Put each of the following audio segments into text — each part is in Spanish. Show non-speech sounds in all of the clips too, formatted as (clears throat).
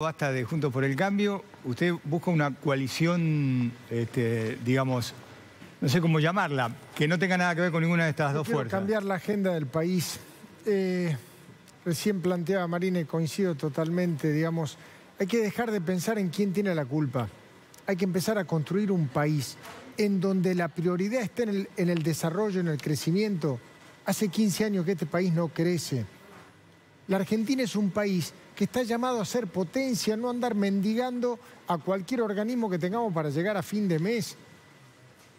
Basta de Juntos por el Cambio, usted busca una coalición, este, digamos, no sé cómo llamarla, que no tenga nada que ver con ninguna de estas dos fuerzas. cambiar la agenda del país. Eh, recién planteaba Marine. y coincido totalmente, digamos, hay que dejar de pensar en quién tiene la culpa. Hay que empezar a construir un país en donde la prioridad esté en el desarrollo, en el crecimiento. Hace 15 años que este país no crece. La Argentina es un país que está llamado a ser potencia, no andar mendigando a cualquier organismo que tengamos para llegar a fin de mes.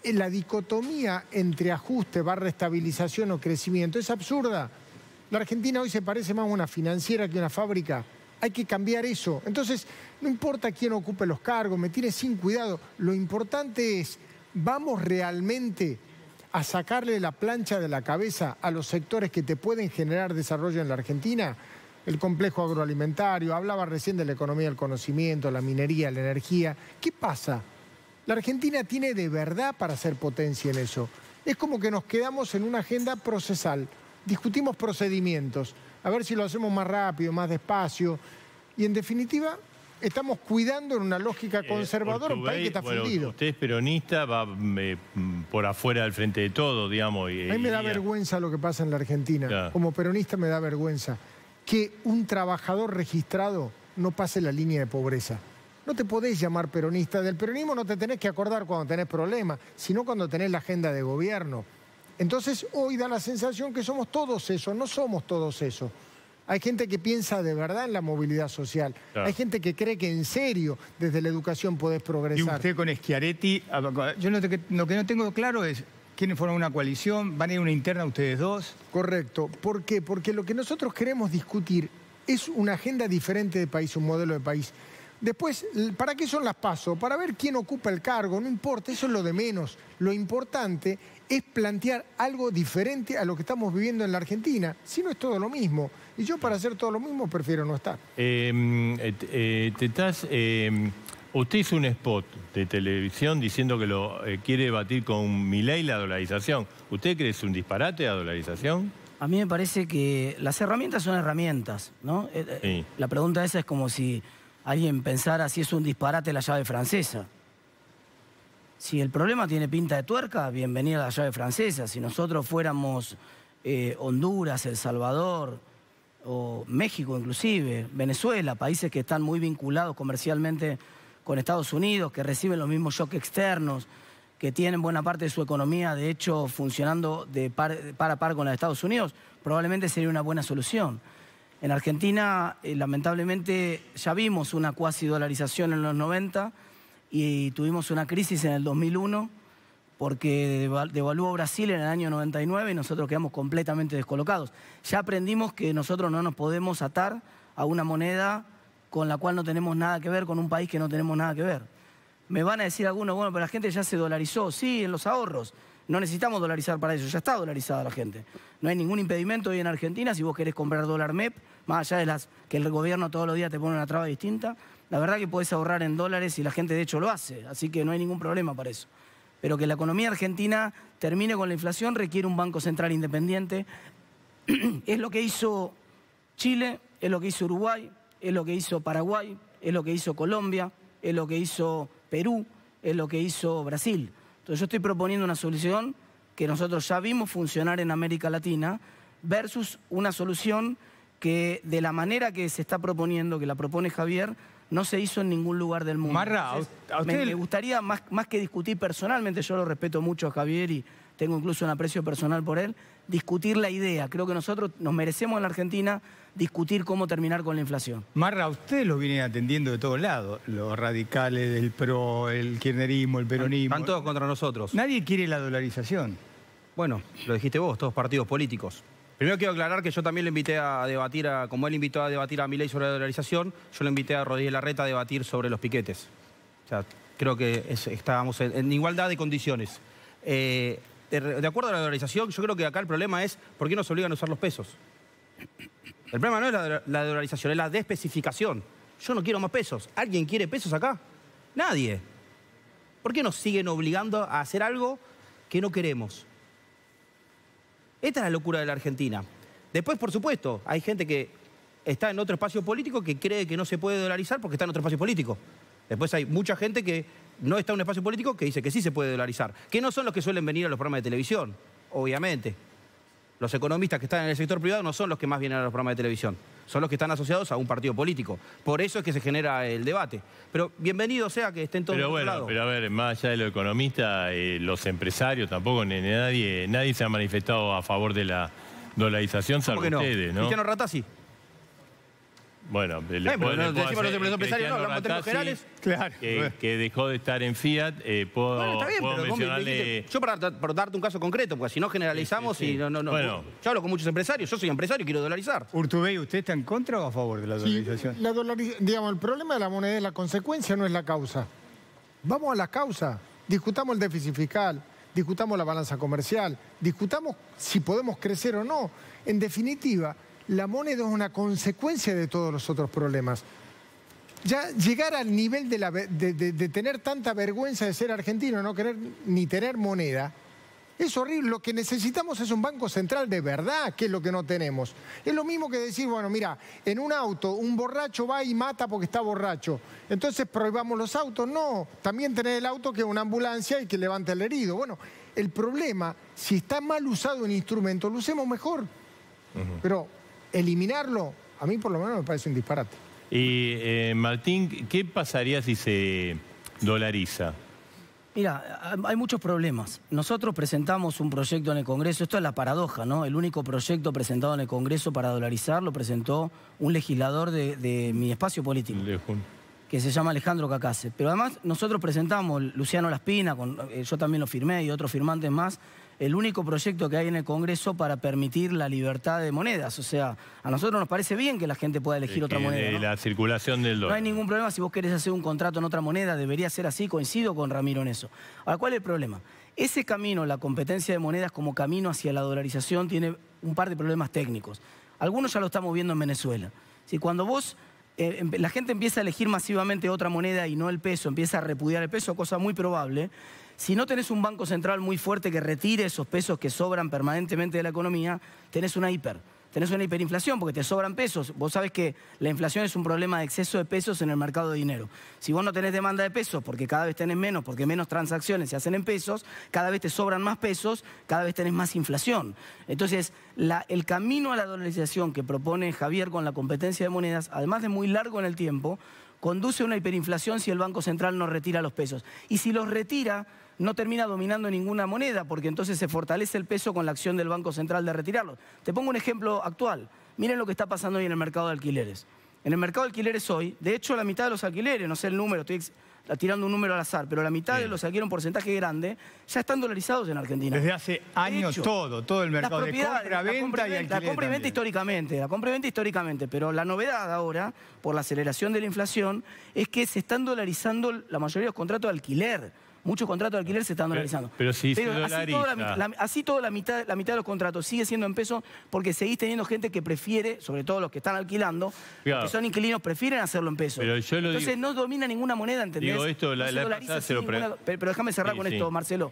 Eh, la dicotomía entre ajuste barra estabilización o crecimiento es absurda. La Argentina hoy se parece más a una financiera que a una fábrica. Hay que cambiar eso. Entonces, no importa quién ocupe los cargos, me tiene sin cuidado. Lo importante es, vamos realmente a sacarle la plancha de la cabeza a los sectores que te pueden generar desarrollo en la Argentina el complejo agroalimentario, hablaba recién de la economía del conocimiento, la minería, la energía. ¿Qué pasa? La Argentina tiene de verdad para ser potencia en eso. Es como que nos quedamos en una agenda procesal. Discutimos procedimientos, a ver si lo hacemos más rápido, más despacio. Y en definitiva, estamos cuidando en una lógica eh, conservadora un país que está fundido. Usted es peronista, va eh, por afuera del frente de todo, digamos. Y, a mí me da vergüenza lo que pasa en la Argentina. Como peronista me da vergüenza que un trabajador registrado no pase la línea de pobreza. No te podés llamar peronista. Del peronismo no te tenés que acordar cuando tenés problemas, sino cuando tenés la agenda de gobierno. Entonces hoy da la sensación que somos todos eso, no somos todos eso. Hay gente que piensa de verdad en la movilidad social. Hay gente que cree que en serio desde la educación podés progresar. Y usted con Schiaretti, yo lo que no tengo claro es quieren formar una coalición, van a ir una interna ustedes dos. Correcto. ¿Por qué? Porque lo que nosotros queremos discutir es una agenda diferente de país, un modelo de país. Después, ¿para qué son las pasos? Para ver quién ocupa el cargo, no importa, eso es lo de menos. Lo importante es plantear algo diferente a lo que estamos viviendo en la Argentina, si no es todo lo mismo. Y yo para hacer todo lo mismo prefiero no estar. Em, eh, eh, te estás... Em, Usted hizo un spot de televisión diciendo que lo eh, quiere batir con Milei la dolarización. ¿Usted cree que es un disparate la dolarización? A mí me parece que las herramientas son herramientas, ¿no? Eh, eh, la pregunta esa es como si alguien pensara si es un disparate la llave francesa. Si el problema tiene pinta de tuerca, bienvenida la llave francesa. Si nosotros fuéramos Honduras, El Salvador, o México inclusive, Venezuela, países que están muy vinculados comercialmente con Estados Unidos, que reciben los mismos shocks externos, que tienen buena parte de su economía, de hecho, funcionando de par, a par con la de Estados Unidos, probablemente sería una buena solución. En Argentina, eh, lamentablemente, ya vimos una cuasi dolarización en los 90 y tuvimos una crisis en el 2001 porque devaluó Brasil en el año 99 y nosotros quedamos completamente descolocados. Ya aprendimos que nosotros no nos podemos atar a una moneda con la cual no tenemos nada que ver, con un país que no tenemos nada que ver. Me van a decir algunos, bueno, pero la gente ya se dolarizó, sí, en los ahorros. No necesitamos dolarizar para eso, ya está dolarizada la gente. No hay ningún impedimento hoy en Argentina si vos querés comprar dólar MEP, más allá de las que el gobierno todos los días te pone una traba distinta. La verdad que podés ahorrar en dólares y la gente de hecho lo hace, así que no hay ningún problema para eso. Pero que la economía argentina termine con la inflación requiere un Banco Central independiente. (clears throat) es lo que hizo Chile, es lo que hizo Uruguay, es lo que hizo Paraguay, es lo que hizo Colombia, es lo que hizo Perú, es lo que hizo Brasil. Entonces yo estoy proponiendo una solución que nosotros ya vimos funcionar en América Latina versus una solución que de la manera que se está proponiendo, que la propone Javier, no se hizo en ningún lugar del mundo. Marra, a usted... me, gustaría, más, más que discutir personalmente, yo lo respeto mucho a Javier y tengo incluso un aprecio personal por él, discutir la idea. Creo que nosotros nos merecemos en la Argentina discutir cómo terminar con la inflación. Marra, ustedes los vienen atendiendo de todos lados, los radicales, el PRO, el kirchnerismo, el peronismo. Van todos contra nosotros. Nadie quiere la dolarización. Bueno, lo dijiste vos, todos partidos políticos. Primero quiero aclarar que yo también lo invité a debatir, como él invitó a debatir a Milei sobre la dolarización, yo lo invité a Rodríguez Larreta a debatir sobre los piquetes. O sea, creo que estábamos en, igualdad de condiciones. Eh, de, acuerdo a la dolarización, yo creo que acá el problema es por qué nos obligan a usar los pesos. El problema no es la, dolarización, es la despecificación. Yo no quiero más pesos. ¿Alguien quiere pesos acá? Nadie. ¿Por qué nos siguen obligando a hacer algo que no queremos? Esta es la locura de la Argentina. Después, por supuesto, hay gente que está en otro espacio político que cree que no se puede dolarizar porque está en otro espacio político. Después hay mucha gente que no está en un espacio político que dice que sí se puede dolarizar, que no son los que suelen venir a los programas de televisión, obviamente los economistas que están en el sector privado no son los que más vienen a los programas de televisión, son los que están asociados a un partido político. Por eso es que se genera el debate. Pero bienvenido sea que estén todos Pero bueno, lado. pero a ver, más allá de los economistas, eh, los empresarios tampoco, nadie, nadie se ha manifestado a favor de la dolarización, salvo no? ustedes, ¿no? Bueno, no, decimos empresarios, no, hablamos generales. Eh, que, dejó de estar en Fiat, eh, puedo, bueno, yo para, darte un caso concreto, porque si no generalizamos y no, no, no. Bueno. Yo hablo con muchos empresarios, yo soy empresario y quiero dolarizar. Urtubey, ¿usted está en contra o a favor de la dolarización? La dolariz... digamos, el problema de la moneda es la consecuencia, no es la causa. Vamos a la causa. Discutamos el déficit fiscal, discutamos la balanza comercial, discutamos si podemos crecer o no. En definitiva la moneda es una consecuencia de todos los otros problemas. Ya llegar al nivel de, tener tanta vergüenza de ser argentino, no querer ni tener moneda, es horrible. Lo que necesitamos es un banco central de verdad, que es lo que no tenemos. Es lo mismo que decir, bueno, mira, en un auto un borracho va y mata porque está borracho. Entonces prohibamos los autos. No, también tener el auto que es una ambulancia y que levanta el herido. Bueno, el problema, si está mal usado un instrumento, lo usemos mejor. Pero eliminarlo, a mí por lo menos me parece un disparate. Y eh, Martín, ¿qué pasaría si se dolariza? Mira, hay muchos problemas. Nosotros presentamos un proyecto en el Congreso, esto es la paradoja, ¿no? El único proyecto presentado en el Congreso para dolarizar lo presentó un legislador de, mi espacio político. Que se llama Alejandro Cacase. Pero además nosotros presentamos, Luciano Laspina, con, eh, yo también lo firmé y otros firmantes más, el único proyecto que hay en el Congreso para permitir la libertad de monedas. O sea, a nosotros nos parece bien que la gente pueda elegir otra moneda. La circulación del dólar. No hay ningún problema si vos querés hacer un contrato en otra moneda, debería ser así, coincido con Ramiro en eso. Ahora, ¿cuál es el problema? Ese camino, la competencia de monedas como camino hacia la dolarización, tiene un par de problemas técnicos. Algunos ya lo estamos viendo en Venezuela. Si cuando vos eh, la gente empieza a elegir masivamente otra moneda y no el peso, empieza a repudiar el peso, cosa muy probable. Si no tenés un banco central muy fuerte que retire esos pesos que sobran permanentemente de la economía, tenés una hiper. Tenés una hiperinflación porque te sobran pesos. Vos sabés que la inflación es un problema de exceso de pesos en el mercado de dinero. Si vos no tenés demanda de pesos porque cada vez tenés menos, porque menos transacciones se hacen en pesos, cada vez te sobran más pesos, cada vez tenés más inflación. Entonces, el camino a la dolarización que propone Javier con la competencia de monedas, además de muy largo en el tiempo, conduce a una hiperinflación si el Banco Central no retira los pesos. Y si los retira, no termina dominando ninguna moneda, porque entonces se fortalece el peso con la acción del Banco Central de retirarlo. Te pongo un ejemplo actual. Miren lo que está pasando hoy en el mercado de alquileres. En el mercado de alquileres hoy, de hecho la mitad de los alquileres, no sé el número, estoy tirando un número al azar, pero la mitad de los alquileres, un porcentaje grande, ya están dolarizados en Argentina. Desde hace años todo, todo el mercado de compra, venta, La compra venta históricamente, la compra venta históricamente, pero la novedad ahora, por la aceleración de la inflación, es que se están dolarizando la mayoría de los contratos de alquiler. Muchos contratos de alquiler se están dolarizando. Pero, así, toda la, la mitad, de los contratos sigue siendo en peso porque seguís teniendo gente que prefiere, sobre todo los que están alquilando, que son inquilinos, prefieren hacerlo en peso. Entonces no domina ninguna moneda, ¿entendés? pero, déjame cerrar con esto, Marcelo.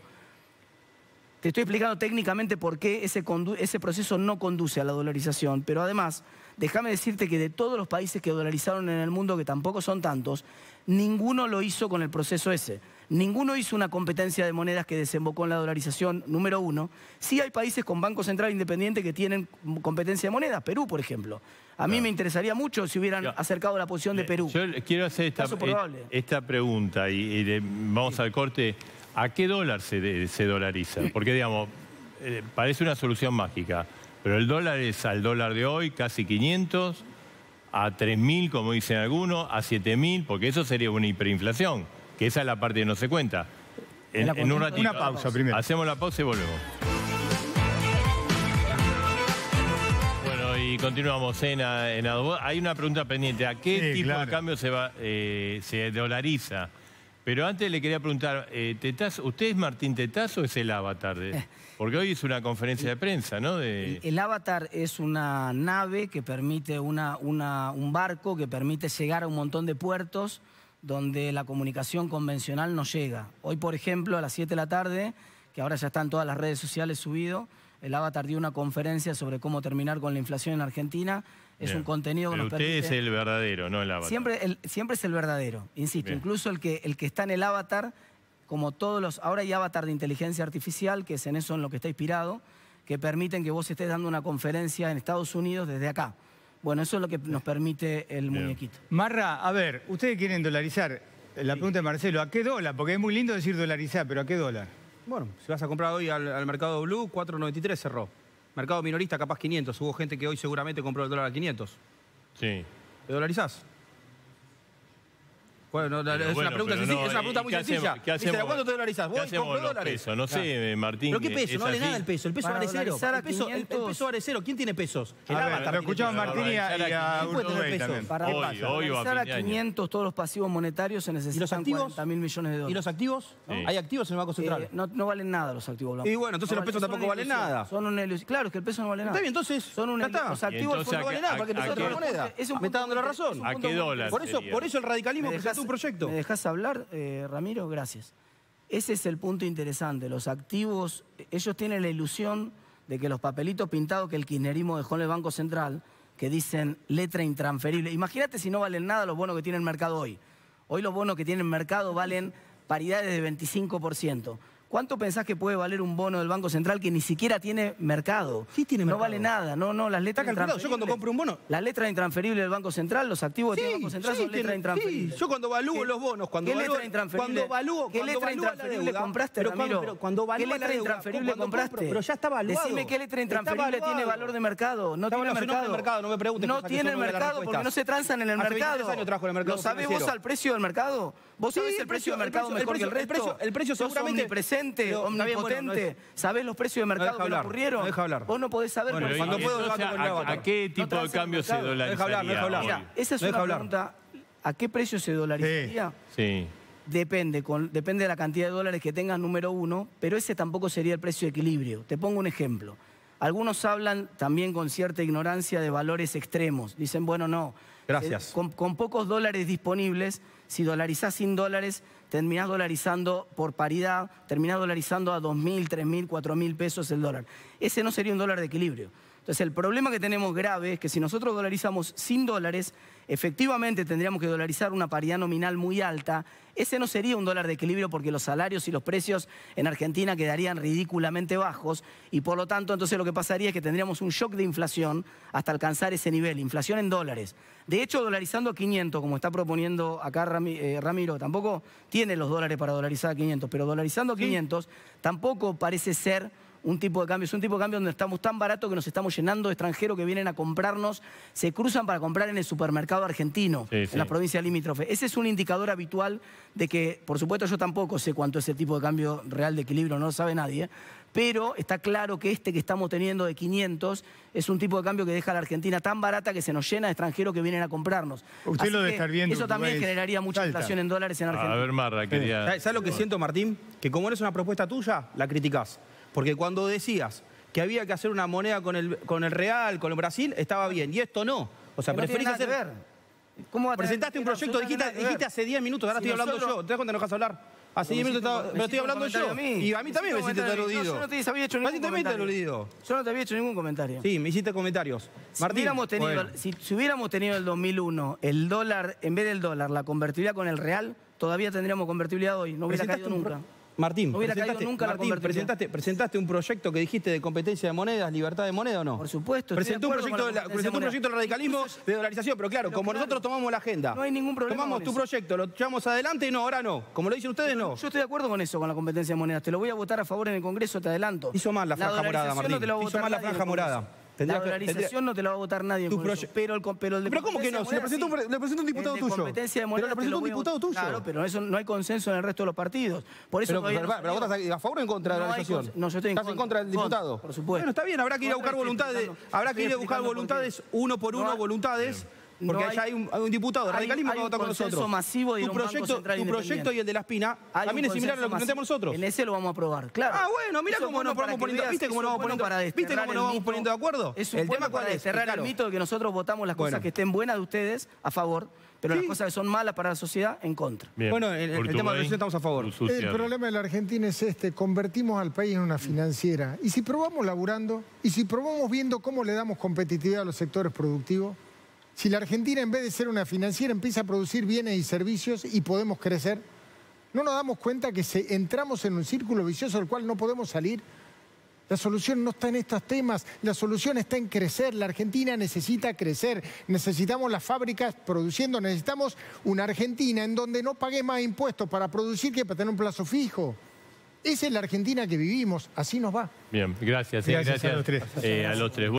Te estoy explicando técnicamente por qué ese, ese proceso no conduce a la dolarización, pero además, déjame decirte que de todos los países que dolarizaron en el mundo, que tampoco son tantos, ninguno lo hizo con el proceso ese. Ninguno hizo una competencia de monedas que desembocó en la dolarización, número uno. Sí hay países con Banco Central Independiente que tienen competencia de monedas, Perú, por ejemplo. A mí me interesaría mucho si hubieran acercado la posición de Perú. Yo quiero hacer esta, eh, pregunta y, vamos al corte. ¿A qué dólar se, se dolariza? Porque, digamos, eh, parece una solución mágica, pero el dólar es al dólar de hoy, casi 500, a 3.000, como dicen algunos, a 7.000, porque eso sería una hiperinflación que esa es la parte que no se cuenta. En, Una pausa primero. Hacemos la pausa y volvemos. Bueno, y continuamos en, Adobo. Hay una pregunta pendiente. ¿A qué tipo de cambio se, va, eh, se dolariza? Pero antes le quería preguntar, eh, ¿usted es Martín Tetazo o es el avatar? (laughs) porque hoy es una conferencia de prensa, ¿no? De... El, avatar es una nave que permite, un barco que permite llegar a un montón de puertos donde la comunicación convencional no llega. Hoy, por ejemplo, a las 7 de la tarde, que ahora ya están todas las redes sociales subido, el Avatar dio una conferencia sobre cómo terminar con la inflación en Argentina. Es un contenido que Pero usted es el verdadero, no el Avatar. Siempre, es el verdadero, insisto. Incluso el que, el que está en el Avatar, como todos los... Ahora hay Avatar de inteligencia artificial, que es en eso en lo que está inspirado, que permiten que vos estés dando una conferencia en Estados Unidos desde acá. Bueno, eso es lo que nos permite el muñequito. Marra, a ver, ustedes quieren dolarizar. La pregunta de Marcelo, ¿a qué dólar? Porque es muy lindo decir dolarizar, pero ¿a qué dólar? Bueno, si vas a comprar hoy al, mercado Blue, 4.93 cerró. Mercado minorista capaz 500. Hubo gente que hoy seguramente compró el dólar a 500. Sí. ¿Te dolarizás? Bueno, no, es, una pregunta es una pregunta muy sencilla. ¿Cuánto ¿Qué hacemos? ¿Cuánto te dolarizas? ¿Vos dólares? No ah. sé, Martín. ¿Pero qué peso? No vale nada el peso. El peso vale cero. El peso, cero. ¿Quién tiene pesos? El a ver, lo escuchamos Martín y a, Para hoy, a 500 todos los pasivos monetarios se necesitan mil millones de dólares. ¿Y los activos? ¿Hay activos en el Banco eh, Central? No valen nada los activos Y bueno, entonces los pesos tampoco valen nada. Son Claro, es que el peso no vale nada. Está bien, entonces. Son o Los activos no valen nada, para que otra moneda. Me está dando la razón. ¿A qué dólares? Por eso el radicalismo que ¿Me dejas hablar, eh, Ramiro? Gracias. Ese es el punto interesante. Los activos, ellos tienen la ilusión de que los papelitos pintados que el kirchnerismo dejó en el Banco Central, que dicen letra intransferible. Imagínate si no valen nada los bonos que tiene el mercado hoy. Hoy los bonos que tiene el mercado valen paridades de 25%. ¿Cuánto pensás que puede valer un bono del Banco Central que ni siquiera tiene mercado? tiene mercado? No vale nada, no, no, las letras intransferibles. Yo cuando compro un bono... Las letras intransferibles del Banco Central, los activos sí, que Banco Central son letras intransferibles. Sí. Yo cuando valúo los bonos, cuando ¿Qué letra Cuando valúo, ¿Qué letra intransferible compraste, pero pero cuando valúo ¿Qué letra intransferible compraste? pero ya está valuado. Decime qué letra intransferible tiene valor de mercado. No está tiene valuado, mercado. mercado. No me preguntes No tiene mercado porque no se transan en el mercado. Años el mercado ¿Lo sabés vos al precio del mercado? ¿Vos sabés el precio del mercado mejor que el resto? El precio seguramente omnipotente. ¿Sabés los precios de mercado que ocurrieron? deja hablar. Vos no podés saber. puedo a, qué tipo de cambio se dolarizaría? hablar, deja esa es una pregunta. ¿A qué precio se dolarizaría? sí. Depende, depende de la cantidad de dólares que tengas, número uno, pero ese tampoco sería el precio de equilibrio. Te pongo un ejemplo. Algunos hablan también con cierta ignorancia de valores extremos. Dicen, bueno, no. Gracias. Eh, con, con, pocos dólares disponibles, si dolarizás sin dólares, terminás dolarizando por paridad, terminás dolarizando a 2.000, 3.000, 4.000 pesos el dólar. Ese no sería un dólar de equilibrio. Entonces el problema que tenemos grave es que si nosotros dolarizamos sin dólares, efectivamente tendríamos que dolarizar una paridad nominal muy alta, ese no sería un dólar de equilibrio porque los salarios y los precios en Argentina quedarían ridículamente bajos y por lo tanto entonces lo que pasaría es que tendríamos un shock de inflación hasta alcanzar ese nivel, inflación en dólares. De hecho, dolarizando a 500, como está proponiendo acá eh, Ramiro, tampoco tiene los dólares para dolarizar a 500, pero dolarizando a 500 tampoco parece ser un tipo de cambio. Es un tipo de cambio donde estamos tan barato que nos estamos llenando de extranjeros que vienen a comprarnos, se cruzan para comprar en el supermercado argentino, en la provincia limítrofe. Ese es un indicador habitual de que, por supuesto, yo tampoco sé cuánto es el tipo de cambio real de equilibrio, no lo sabe nadie, pero está claro que este que estamos teniendo de 500 es un tipo de cambio que deja a la Argentina tan barata que se nos llena de extranjeros que vienen a comprarnos. Usted lo debe estar viendo. Eso también generaría mucha inflación en dólares en Argentina. A ver, Marra, quería... ¿Sabes lo que siento, Martín? Que como no es una propuesta tuya, la criticás. Porque cuando decías que había que hacer una moneda con el, con el Real, con el Brasil, estaba bien. Y esto no. O sea, preferís hacer... Ver. ¿Cómo Presentaste un proyecto, dijiste, dijiste hace 10 minutos, ahora estoy hablando yo. ¿Te das cuenta no a hablar? Hace 10 minutos estaba, me estoy hablando yo. Y a mí también me hiciste aludido. yo no te había hecho ningún comentario. hecho ningún comentario. Sí, me hiciste comentarios. Si hubiéramos tenido, si, hubiéramos tenido el 2001, el dólar, en vez del dólar, la convertibilidad con el real, todavía tendríamos convertibilidad hoy. No hubiera caído nunca. Martín, presentaste, un proyecto que dijiste de competencia de monedas, libertad de moneda o no? Por supuesto. Presentó un proyecto, de presentó un proyecto de radicalismo, de dolarización, pero claro, como nosotros tomamos la agenda. No hay ningún problema. Tomamos tu proyecto, lo llevamos adelante y no, ahora no. Como lo dicen ustedes, no. Yo estoy de acuerdo con eso, con la competencia de monedas. Te lo voy a votar a favor en el Congreso, te adelanto. Hizo mal la franja morada, Martín. Hizo mal la franja morada la organización no te la va a votar nadie. pero el, pero el Pero ¿cómo que no? Si le presenta presento, un, le presento un diputado tuyo. competencia de Pero le presento un diputado tuyo. Claro, pero eso no hay consenso en el resto de los partidos. Por eso Pero, votas a favor o en contra de la organización No, yo estoy en Estás contra. en contra del diputado. Por supuesto. Bueno, está bien, habrá que ir a buscar voluntades. Habrá que ir a buscar voluntades uno por uno, voluntades. Porque ya allá hay, un, hay, un, diputado radicalismo que vota con nosotros. masivo de tu proyecto, tu proyecto y el de la espina también es similar a lo que planteamos nosotros. En ese lo vamos a aprobar, claro. Ah, bueno, mira cómo nos poniendo, ¿viste cómo vamos poniendo, ¿viste cómo nos vamos poniendo de acuerdo? Es un el tema cuál es, cerrar el mito de que nosotros votamos las cosas que estén buenas de ustedes a favor. Pero las cosas que son malas para la sociedad, en contra. Bueno, el, tema de la estamos a favor. El problema de la Argentina es este, convertimos al país en una financiera. Y si probamos laburando, y si probamos viendo cómo le damos competitividad a los sectores productivos, si la Argentina en vez de ser una financiera empieza a producir bienes y servicios y podemos crecer, ¿no nos damos cuenta que si entramos en un círculo vicioso del cual no podemos salir? La solución no está en estos temas, la solución está en crecer. La Argentina necesita crecer, necesitamos las fábricas produciendo, necesitamos una Argentina en donde no pague más impuestos para producir que para tener un plazo fijo. Esa es la Argentina que vivimos, así nos va. Bien, gracias. Eh, gracias, eh, a los tres.